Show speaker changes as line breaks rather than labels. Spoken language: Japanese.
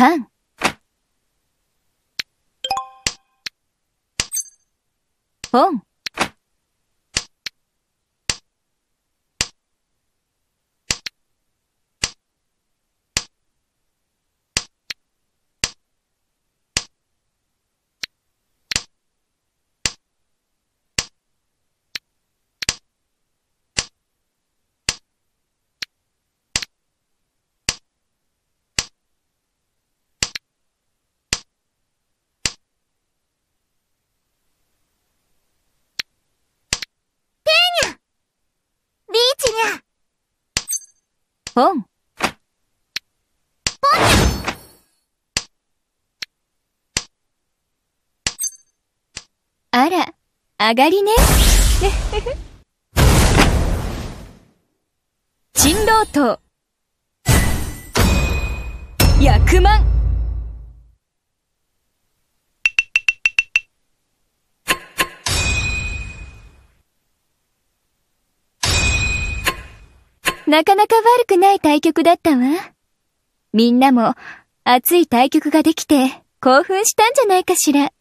3
本本
あら、上がりね。人狼刀。
役満
なかなか悪くない対局だったわ。みんなも熱い対局ができて興奮したんじゃないかしら。